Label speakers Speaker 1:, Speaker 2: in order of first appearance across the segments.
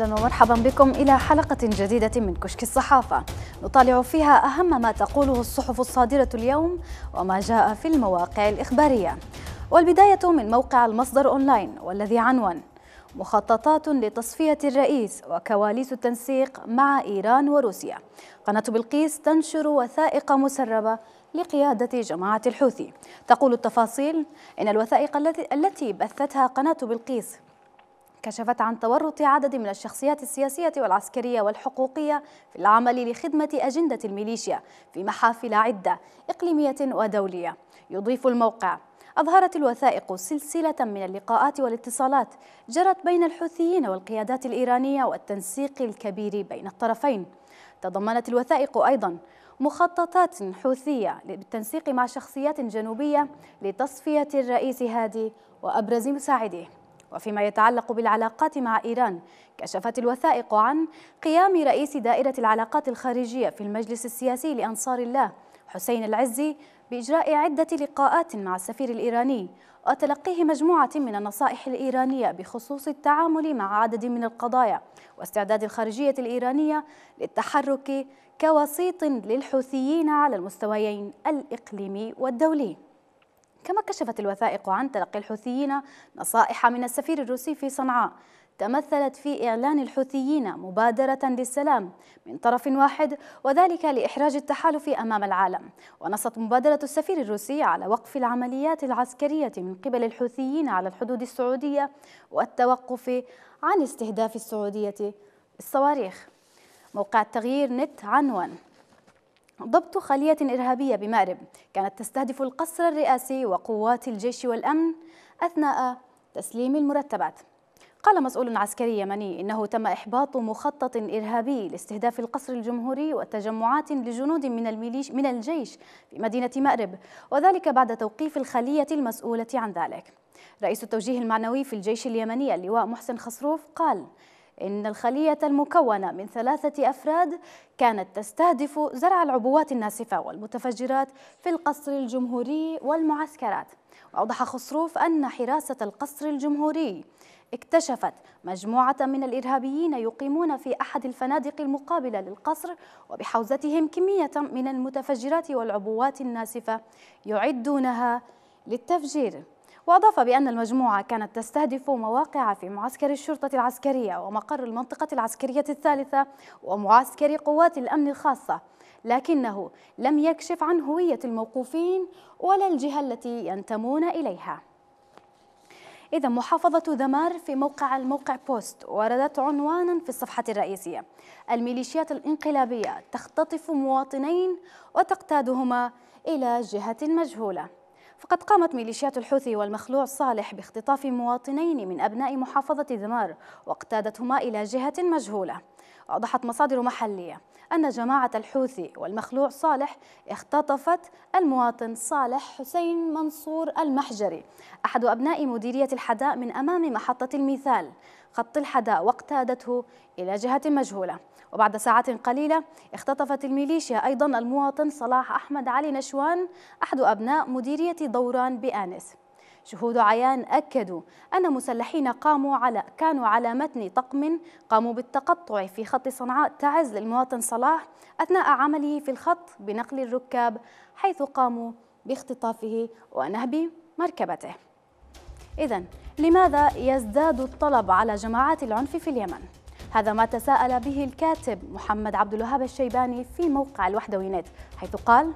Speaker 1: أهلا ومرحبا بكم إلى حلقة جديدة من كشك الصحافة نطالع فيها أهم ما تقوله الصحف الصادرة اليوم وما جاء في المواقع الإخبارية والبداية من موقع المصدر أونلاين والذي عنوان مخططات لتصفية الرئيس وكواليس التنسيق مع إيران وروسيا قناة بلقيس تنشر وثائق مسربة لقيادة جماعة الحوثي تقول التفاصيل إن الوثائق التي بثتها قناة بلقيس كشفت عن تورط عدد من الشخصيات السياسية والعسكرية والحقوقية في العمل لخدمة أجندة الميليشيا في محافل عدة إقليمية ودولية يضيف الموقع أظهرت الوثائق سلسلة من اللقاءات والاتصالات جرت بين الحوثيين والقيادات الإيرانية والتنسيق الكبير بين الطرفين تضمنت الوثائق أيضا مخططات حوثية للتنسيق مع شخصيات جنوبية لتصفية الرئيس هادي وأبرز مساعديه وفيما يتعلق بالعلاقات مع إيران كشفت الوثائق عن قيام رئيس دائرة العلاقات الخارجية في المجلس السياسي لأنصار الله حسين العزي بإجراء عدة لقاءات مع السفير الإيراني وتلقيه مجموعة من النصائح الإيرانية بخصوص التعامل مع عدد من القضايا واستعداد الخارجية الإيرانية للتحرك كوسيط للحوثيين على المستويين الإقليمي والدولي كما كشفت الوثائق عن تلقي الحوثيين نصائح من السفير الروسي في صنعاء تمثلت في إعلان الحوثيين مبادرة للسلام من طرف واحد وذلك لإحراج التحالف أمام العالم ونصت مبادرة السفير الروسي على وقف العمليات العسكرية من قبل الحوثيين على الحدود السعودية والتوقف عن استهداف السعودية بالصواريخ موقع التغيير نت عنوان ضبط خلية إرهابية بمأرب كانت تستهدف القصر الرئاسي وقوات الجيش والأمن أثناء تسليم المرتبات قال مسؤول عسكري يمني إنه تم إحباط مخطط إرهابي لاستهداف القصر الجمهوري وتجمعات لجنود من, الميليش من الجيش في مدينة مأرب وذلك بعد توقيف الخلية المسؤولة عن ذلك رئيس التوجيه المعنوي في الجيش اليمني اللواء محسن خصروف قال إن الخلية المكونة من ثلاثة أفراد كانت تستهدف زرع العبوات الناسفة والمتفجرات في القصر الجمهوري والمعسكرات وأوضح خصروف أن حراسة القصر الجمهوري اكتشفت مجموعة من الإرهابيين يقيمون في أحد الفنادق المقابلة للقصر وبحوزتهم كمية من المتفجرات والعبوات الناسفة يعدونها للتفجير وأضاف بأن المجموعة كانت تستهدف مواقع في معسكر الشرطة العسكرية ومقر المنطقة العسكرية الثالثة ومعسكر قوات الأمن الخاصة لكنه لم يكشف عن هوية الموقوفين ولا الجهة التي ينتمون إليها إذا محافظة ذمار في موقع الموقع بوست وردت عنوانا في الصفحة الرئيسية الميليشيات الإنقلابية تختطف مواطنين وتقتادهما إلى جهة مجهولة فقد قامت ميليشيات الحوثي والمخلوع صالح باختطاف مواطنين من أبناء محافظة ذمار واقتادتهما إلى جهة مجهولة أوضحت مصادر محلية أن جماعة الحوثي والمخلوع صالح اختطفت المواطن صالح حسين منصور المحجري أحد أبناء مديرية الحداء من أمام محطة الميثال خط الحداء واقتادته إلى جهة مجهولة وبعد ساعات قليلة اختطفت الميليشيا أيضا المواطن صلاح أحمد علي نشوان أحد أبناء مديرية دوران بآنس شهود عيان أكدوا أن مسلحين قاموا على كانوا على متن طقم قاموا بالتقطع في خط صنعاء تعز للمواطن صلاح أثناء عمله في الخط بنقل الركاب حيث قاموا باختطافه ونهب مركبته إذا لماذا يزداد الطلب على جماعات العنف في اليمن؟ هذا ما تساءل به الكاتب محمد عبد الوهاب الشيباني في موقع الوحدوي نت حيث قال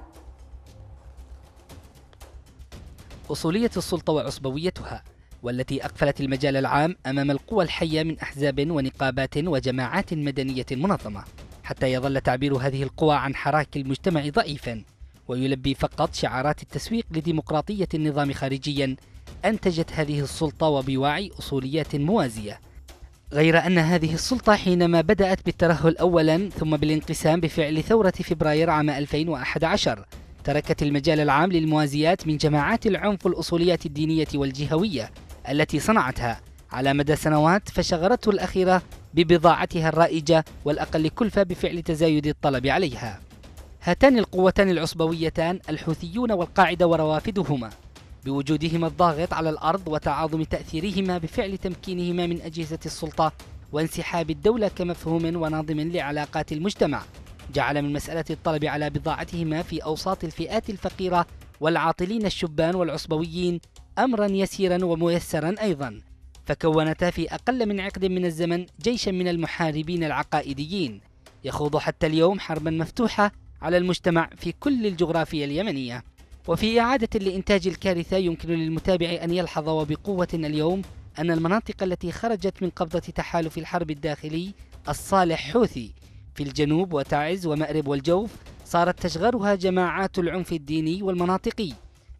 Speaker 2: أصولية السلطة وعصبويتها والتي أقفلت المجال العام أمام القوى الحية من أحزاب ونقابات وجماعات مدنية منظمة حتى يظل تعبير هذه القوى عن حراك المجتمع ضعيفا ويلبي فقط شعارات التسويق لديمقراطية النظام خارجيا أنتجت هذه السلطة وبوعي أصوليات موازية غير أن هذه السلطة حينما بدأت بالترهل أولا ثم بالانقسام بفعل ثورة فبراير عام 2011 تركت المجال العام للموازيات من جماعات العنف الأصوليات الدينية والجهوية التي صنعتها على مدى سنوات فشغرته الأخيرة ببضاعتها الرائجة والأقل كلفة بفعل تزايد الطلب عليها هاتان القوتان العصبويتان الحوثيون والقاعدة وروافدهما بوجودهما الضاغط على الأرض وتعاظم تأثيرهما بفعل تمكينهما من أجهزة السلطة وانسحاب الدولة كمفهوم وناظم لعلاقات المجتمع جعل من مسألة الطلب على بضاعتهما في أوساط الفئات الفقيرة والعاطلين الشبان والعصبويين أمرا يسيرا وميسرا أيضا فكونتا في أقل من عقد من الزمن جيشا من المحاربين العقائديين يخوض حتى اليوم حربا مفتوحة على المجتمع في كل الجغرافيا اليمنيه وفي إعادة لإنتاج الكارثة يمكن للمتابع أن يلحظ وبقوة اليوم أن المناطق التي خرجت من قبضة تحالف الحرب الداخلي الصالح حوثي في الجنوب وتعز ومأرب والجوف صارت تشغلها جماعات العنف الديني والمناطقي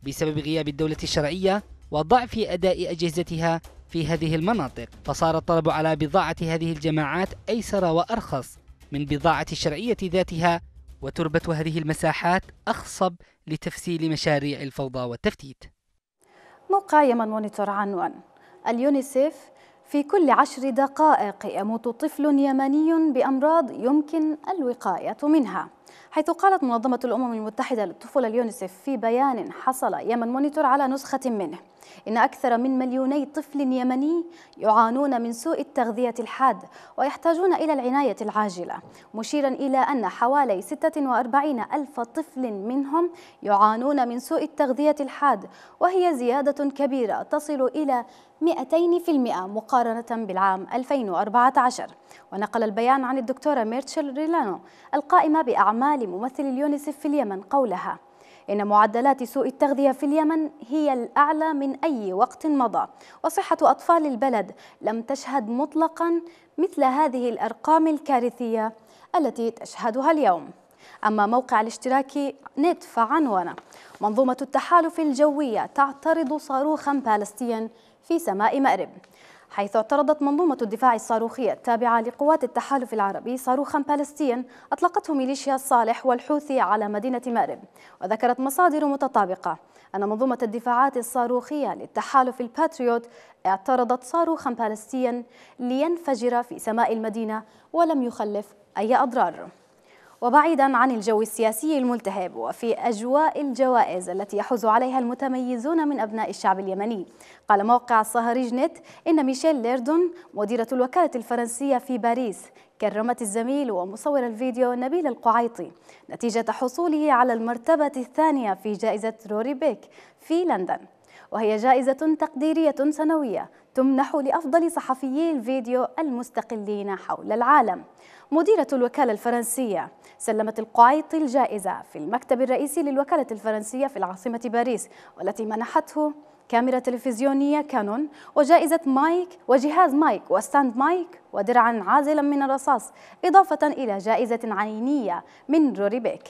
Speaker 2: بسبب غياب الدولة الشرعية وضعف أداء أجهزتها في هذه المناطق فصار الطلب على بضاعة هذه الجماعات أيسر وأرخص من بضاعة الشرعية ذاتها وتربة هذه المساحات أخصب لتفسير مشاريع الفوضى والتفتيت
Speaker 1: موقع يمن مونيتور عنوان اليونيسيف في كل عشر دقائق يموت طفل يمني بأمراض يمكن الوقاية منها حيث قالت منظمة الأمم المتحدة للطفولة اليونيسف في بيان حصل يمن مونيتور على نسخة منه إن أكثر من مليوني طفل يمني يعانون من سوء التغذية الحاد ويحتاجون إلى العناية العاجلة مشيرا إلى أن حوالي 46 ألف طفل منهم يعانون من سوء التغذية الحاد وهي زيادة كبيرة تصل إلى 200% مقارنة بالعام 2014 ونقل البيان عن الدكتورة ميرتشل ريلانو القائمة بأعمال العامة لممثل اليونيسف في اليمن قولها إن معدلات سوء التغذية في اليمن هي الأعلى من أي وقت مضى وصحة أطفال البلد لم تشهد مطلقا مثل هذه الأرقام الكارثية التي تشهدها اليوم أما موقع الاشتراك نت فعنوان منظومة التحالف الجوية تعترض صاروخا بالستيا في سماء مأرب حيث اعترضت منظومة الدفاع الصاروخي التابعة لقوات التحالف العربي صاروخا باليستيا أطلقته ميليشيا الصالح والحوثي على مدينة مأرب وذكرت مصادر متطابقة أن منظومة الدفاعات الصاروخية للتحالف الباتريوت اعترضت صاروخا باليستيا لينفجر في سماء المدينة ولم يخلف أي أضرار وبعيدا عن الجو السياسي الملتهب وفي أجواء الجوائز التي يحوز عليها المتميزون من أبناء الشعب اليمني قال موقع سهريج نت إن ميشيل ليردون مديرة الوكالة الفرنسية في باريس كرمت الزميل ومصور الفيديو نبيل القعيطي نتيجة حصوله على المرتبة الثانية في جائزة روري بيك في لندن وهي جائزة تقديرية سنوية تمنح لأفضل صحفيي الفيديو المستقلين حول العالم مديرة الوكالة الفرنسية سلمت القعيطي الجائزة في المكتب الرئيسي للوكالة الفرنسية في العاصمة باريس والتي منحته كاميرا تلفزيونية كانون وجائزة مايك وجهاز مايك وستاند مايك ودرعا عازلا من الرصاص إضافة إلى جائزة عينية من روري بيك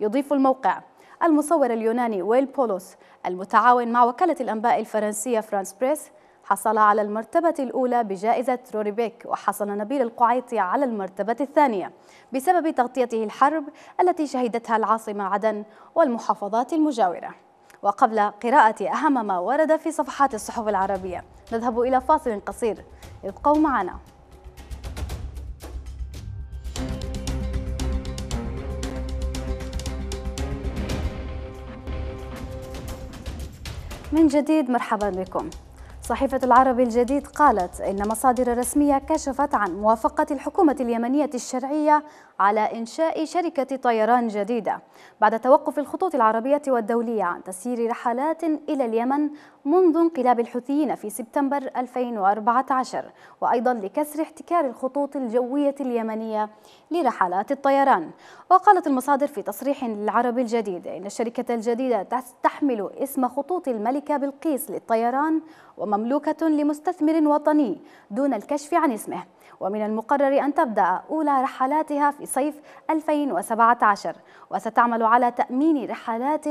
Speaker 1: يضيف الموقع المصور اليوناني ويل بولوس المتعاون مع وكالة الأنباء الفرنسية فرانس بريس حصل على المرتبة الأولى بجائزة روري بيك وحصل نبيل القعيطي على المرتبة الثانية بسبب تغطيته الحرب التي شهدتها العاصمة عدن والمحافظات المجاورة وقبل قراءة أهم ما ورد في صفحات الصحف العربية نذهب إلى فاصل قصير ابقوا معنا من جديد مرحبا بكم صحيفة العربي الجديد قالت إن مصادر رسمية كشفت عن موافقة الحكومة اليمنية الشرعية على إنشاء شركة طيران جديدة بعد توقف الخطوط العربية والدولية عن تسيير رحلات إلى اليمن منذ انقلاب الحوثيين في سبتمبر 2014 وأيضا لكسر احتكار الخطوط الجوية اليمنية لرحلات الطيران وقالت المصادر في تصريح للعرب الجديد إن الشركة الجديدة تحمل اسم خطوط الملكة بلقيس للطيران ومملوكة لمستثمر وطني دون الكشف عن اسمه ومن المقرر أن تبدأ أولى رحلاتها في صيف 2017 وستعمل على تأمين رحلات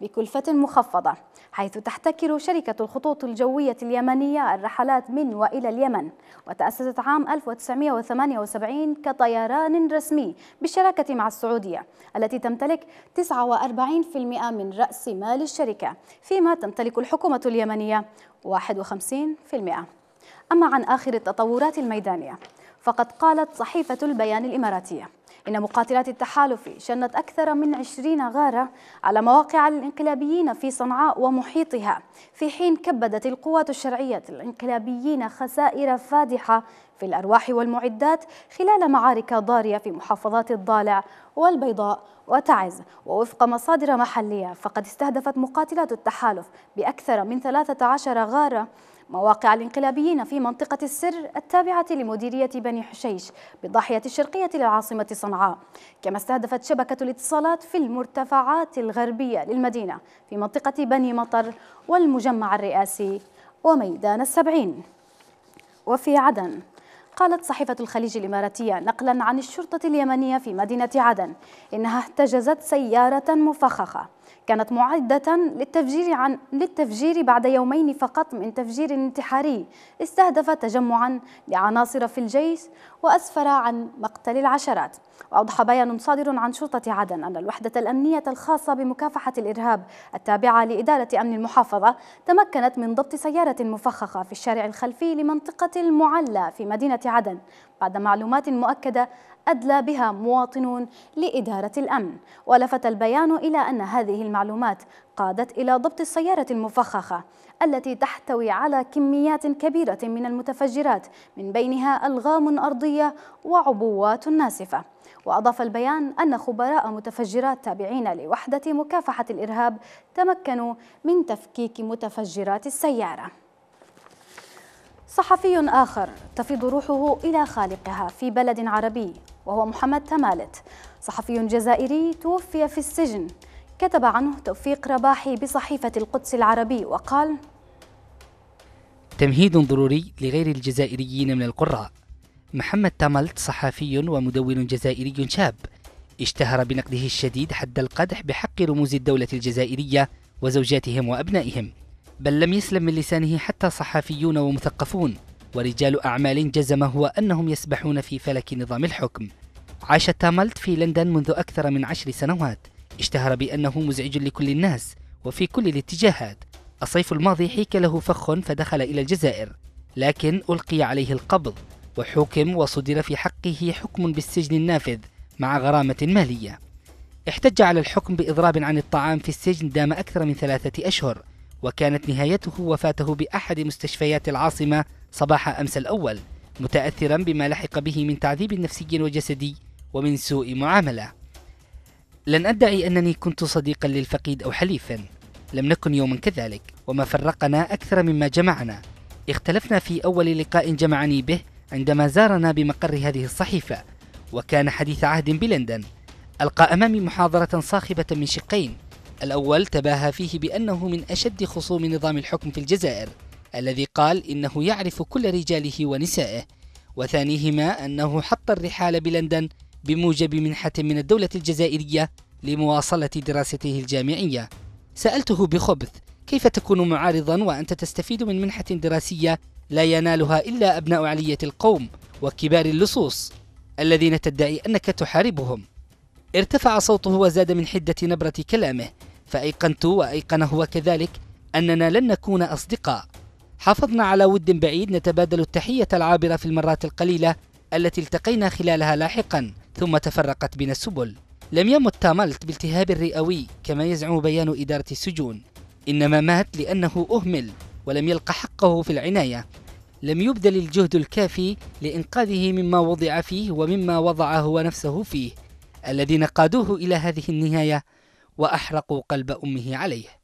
Speaker 1: بكلفة مخفضة حيث تحتكر شركة الخطوط الجوية اليمنية الرحلات من وإلى اليمن وتأسست عام 1978 كطيران رسمي بالشراكة مع السعودية التي تمتلك 49% من رأس مال الشركة فيما تمتلك الحكومة اليمنية 51% أما عن آخر التطورات الميدانية فقد قالت صحيفة البيان الإماراتية إن مقاتلات التحالف شنت أكثر من عشرين غارة على مواقع الإنقلابيين في صنعاء ومحيطها في حين كبدت القوات الشرعية الإنقلابيين خسائر فادحة في الأرواح والمعدات خلال معارك ضارية في محافظات الضالع والبيضاء وتعز ووفق مصادر محلية فقد استهدفت مقاتلات التحالف بأكثر من 13 غارة مواقع الانقلابيين في منطقة السر التابعة لمديرية بني حشيش بالضاحية الشرقية للعاصمة صنعاء كما استهدفت شبكة الاتصالات في المرتفعات الغربية للمدينة في منطقة بني مطر والمجمع الرئاسي وميدان السبعين وفي عدن قالت صحيفة الخليج الإماراتية نقلا عن الشرطة اليمنية في مدينة عدن إنها احتجزت سيارة مفخخة كانت معدة للتفجير عن للتفجير بعد يومين فقط من تفجير انتحاري استهدف تجمعا لعناصر في الجيش وأسفر عن مقتل العشرات وأوضح بيان صادر عن شرطة عدن أن الوحدة الأمنية الخاصة بمكافحة الإرهاب التابعة لإدارة أمن المحافظة تمكنت من ضبط سيارة مفخخة في الشارع الخلفي لمنطقة المعلى في مدينة عدن بعد معلومات مؤكدة أدلى بها مواطنون لإدارة الأمن ولفت البيان إلى أن هذه المعلومات قادت إلى ضبط السيارة المفخخة التي تحتوي على كميات كبيرة من المتفجرات من بينها ألغام أرضية وعبوات ناسفة وأضاف البيان أن خبراء متفجرات تابعين لوحدة مكافحة الإرهاب تمكنوا من تفكيك متفجرات السيارة صحفي آخر تفيض روحه إلى خالقها في بلد عربي وهو محمد تمالت صحفي جزائري توفي في السجن كتب عنه توفيق رباحي بصحيفة القدس العربي وقال
Speaker 2: تمهيد ضروري لغير الجزائريين من القراء محمد تاملت صحفي ومدون جزائري شاب اشتهر بنقده الشديد حد القدح بحق رموز الدولة الجزائرية وزوجاتهم وأبنائهم بل لم يسلم من لسانه حتى صحفيون ومثقفون ورجال أعمال جزم هو أنهم يسبحون في فلك نظام الحكم عاش تاملت في لندن منذ أكثر من عشر سنوات اشتهر بأنه مزعج لكل الناس وفي كل الاتجاهات الصيف الماضي حيك له فخ فدخل إلى الجزائر لكن ألقي عليه القبض وحكم وصدر في حقه حكم بالسجن النافذ مع غرامة مالية احتج على الحكم بإضراب عن الطعام في السجن دام أكثر من ثلاثة أشهر وكانت نهايته وفاته بأحد مستشفيات العاصمة صباح أمس الأول متأثرا بما لحق به من تعذيب نفسي وجسدي ومن سوء معاملة لن أدعي أنني كنت صديقا للفقيد أو حليفا لم نكن يوما كذلك وما فرقنا أكثر مما جمعنا اختلفنا في أول لقاء جمعني به عندما زارنا بمقر هذه الصحيفة وكان حديث عهد بلندن ألقى أمامي محاضرة صاخبة من شقين الأول تباهى فيه بأنه من أشد خصوم نظام الحكم في الجزائر الذي قال إنه يعرف كل رجاله ونسائه وثانيهما أنه حط الرحال بلندن بموجب منحة من الدولة الجزائرية لمواصلة دراسته الجامعية سألته بخبث كيف تكون معارضا وأنت تستفيد من منحة دراسية لا ينالها إلا أبناء علية القوم وكبار اللصوص الذين تدعي أنك تحاربهم ارتفع صوته وزاد من حدة نبرة كلامه فأيقنت وأيقن هو كذلك أننا لن نكون أصدقاء حافظنا على ود بعيد نتبادل التحية العابرة في المرات القليلة التي التقينا خلالها لاحقا ثم تفرقت بنا السبل لم يمت تاملت بالتهاب رئوي كما يزعم بيان إدارة السجون إنما مات لأنه أهمل ولم يلق حقه في العناية لم يبذل الجهد الكافي لإنقاذه مما وضع فيه ومما وضع هو نفسه فيه الذين قادوه إلى هذه النهاية وأحرقوا قلب أمه عليه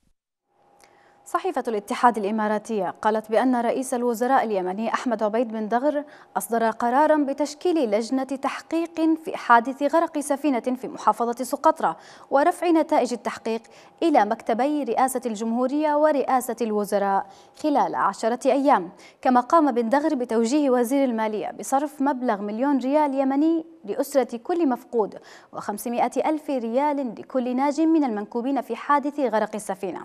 Speaker 1: صحيفة الاتحاد الإماراتية قالت بأن رئيس الوزراء اليمني أحمد عبيد بن دغر أصدر قرارا بتشكيل لجنة تحقيق في حادث غرق سفينة في محافظة سقطرى ورفع نتائج التحقيق إلى مكتبي رئاسة الجمهورية ورئاسة الوزراء خلال عشرة أيام كما قام بن دغر بتوجيه وزير المالية بصرف مبلغ مليون ريال يمني لأسرة كل مفقود و500 ألف ريال لكل ناج من المنكوبين في حادث غرق السفينة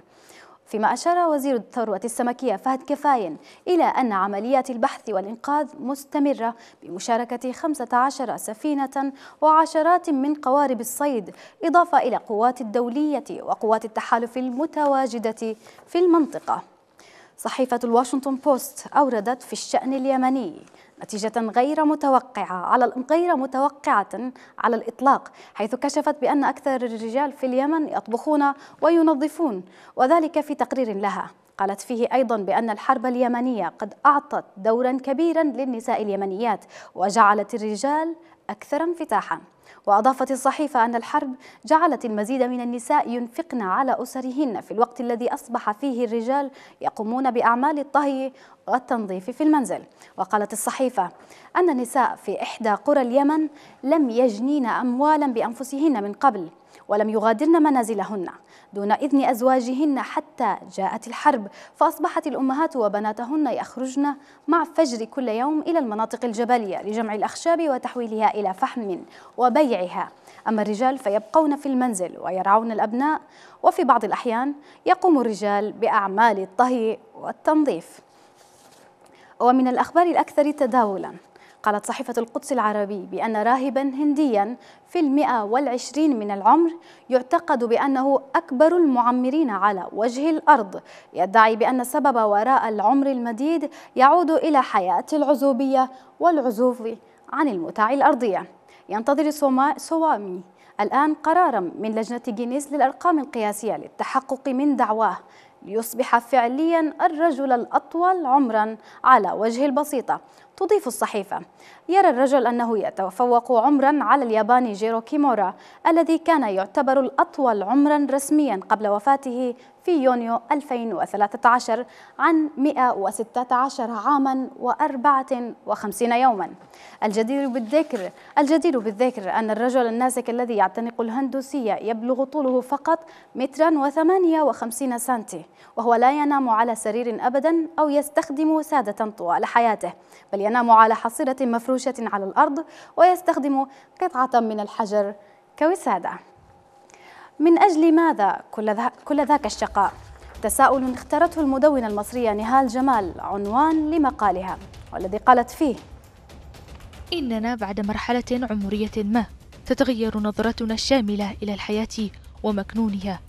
Speaker 1: فيما أشار وزير الثروة السمكية فهد كفاين إلى أن عمليات البحث والإنقاذ مستمرة بمشاركة 15 سفينة وعشرات من قوارب الصيد إضافة إلى قوات الدولية وقوات التحالف المتواجدة في المنطقة صحيفة الواشنطن بوست أوردت في الشأن اليمني نتيجة غير متوقعة على غير متوقعة على الإطلاق حيث كشفت بأن أكثر الرجال في اليمن يطبخون وينظفون وذلك في تقرير لها قالت فيه أيضا بأن الحرب اليمنية قد أعطت دورا كبيرا للنساء اليمنيات وجعلت الرجال أكثر انفتاحا وأضافت الصحيفة أن الحرب جعلت المزيد من النساء ينفقن على أسرهن في الوقت الذي أصبح فيه الرجال يقومون بأعمال الطهي والتنظيف في المنزل وقالت الصحيفة أن النساء في إحدى قرى اليمن لم يجنين أموالا بأنفسهن من قبل ولم يغادرن منازلهن دون إذن أزواجهن حتى جاءت الحرب فأصبحت الأمهات وبناتهن يخرجن مع فجر كل يوم إلى المناطق الجبلية لجمع الأخشاب وتحويلها إلى فحم وبيعها أما الرجال فيبقون في المنزل ويرعون الأبناء وفي بعض الأحيان يقوم الرجال بأعمال الطهي والتنظيف ومن الأخبار الأكثر تداولاً قالت صحيفة القدس العربي بأن راهبا هنديا في المئة والعشرين من العمر يعتقد بأنه أكبر المعمرين على وجه الأرض يدعي بأن السبب وراء العمر المديد يعود إلى حياة العزوبية والعزوف عن المتاع الأرضية ينتظر سوامي الآن قرارا من لجنة جينيس للأرقام القياسية للتحقق من دعواه ليصبح فعليا الرجل الأطول عمرا على وجه البسيطة تضيف الصحيفة يرى الرجل أنه يتفوق عمرا على الياباني جيرو كيمورا الذي كان يعتبر الأطول عمرا رسميا قبل وفاته في يونيو 2013 عن 116 عاما و54 يوما الجدير بالذكر الجدير بالذكر أن الرجل النازك الذي يعتنق الهندوسية يبلغ طوله فقط مترا و58 سنتي وهو لا ينام على سرير أبدا أو يستخدم سادة طوال حياته بل ينام على حصيرة مفروشة مفروشة على الأرض ويستخدم قطعة من الحجر كوسادة من أجل ماذا كل, ذا كل ذاك الشقاء؟ تساؤل اختارته المدونة المصرية نهال جمال عنوان لمقالها والذي قالت فيه
Speaker 3: إننا بعد مرحلة عمرية ما تتغير نظرتنا الشاملة إلى الحياة ومكنونها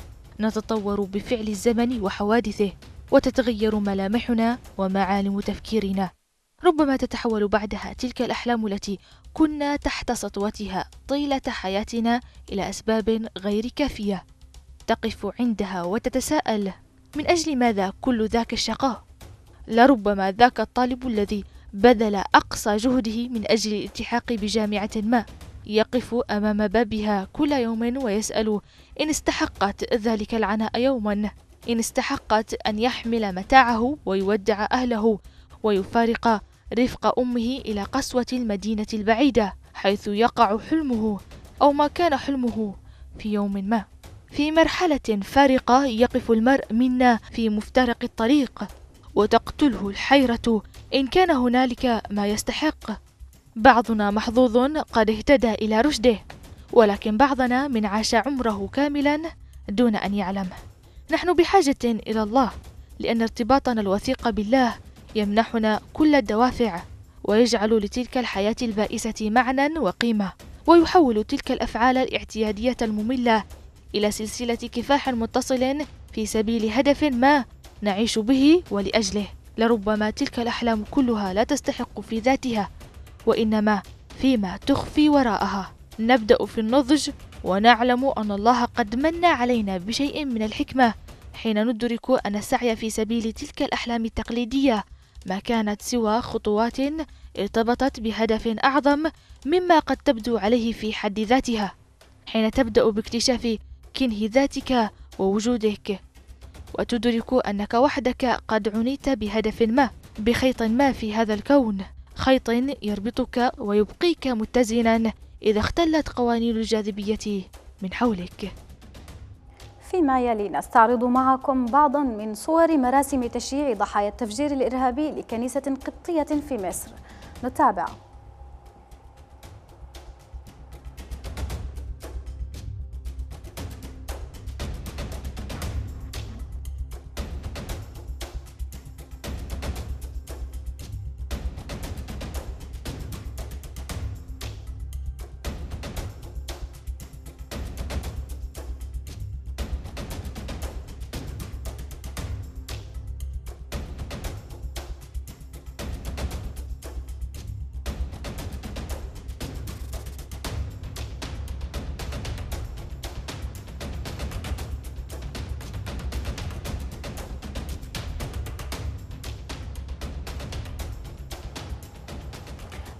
Speaker 3: نتطور بفعل الزمن وحوادثه وتتغير ملامحنا ومعالم تفكيرنا ربما تتحول بعدها تلك الأحلام التي كنا تحت سطوتها طيلة حياتنا إلى أسباب غير كافية تقف عندها وتتساءل من أجل ماذا كل ذاك الشقاء؟ لربما ذاك الطالب الذي بذل أقصى جهده من أجل الالتحاق بجامعة ما يقف أمام بابها كل يوم ويسأل إن استحقت ذلك العناء يوما إن استحقت أن يحمل متاعه ويودع أهله ويفارق رفق أمه إلى قسوة المدينة البعيدة حيث يقع حلمه أو ما كان حلمه في يوم ما في مرحلة فارقة يقف المرء منا في مفترق الطريق وتقتله الحيرة إن كان هنالك ما يستحق بعضنا محظوظ قد اهتدى إلى رشده ولكن بعضنا من عاش عمره كاملا دون أن يعلم نحن بحاجة إلى الله لأن ارتباطنا الوثيق بالله يمنحنا كل الدوافع ويجعل لتلك الحياة البائسة معنى وقيمة ويحول تلك الأفعال الاعتيادية المملة إلى سلسلة كفاح متصل في سبيل هدف ما نعيش به ولأجله لربما تلك الأحلام كلها لا تستحق في ذاتها وإنما فيما تخفي وراءها نبدأ في النضج ونعلم أن الله قد من علينا بشيء من الحكمة حين ندرك أن السعي في سبيل تلك الأحلام التقليدية ما كانت سوى خطوات ارتبطت بهدف أعظم مما قد تبدو عليه في حد ذاتها حين تبدأ باكتشاف كنه ذاتك ووجودك وتدرك أنك وحدك قد عنيت بهدف ما بخيط ما في هذا الكون خيط يربطك ويبقيك متزنا إذا اختلت قوانين الجاذبية من حولك
Speaker 1: فيما يلي نستعرض معكم بعضا من صور مراسم تشييع ضحايا التفجير الإرهابي لكنيسة قبطية في مصر نتابع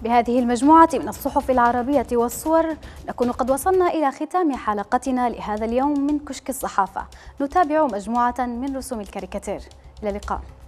Speaker 1: بهذه المجموعة من الصحف العربية والصور نكون قد وصلنا إلى ختام حلقتنا لهذا اليوم من كشك الصحافة نتابع مجموعة من رسوم الكاريكاتير إلى اللقاء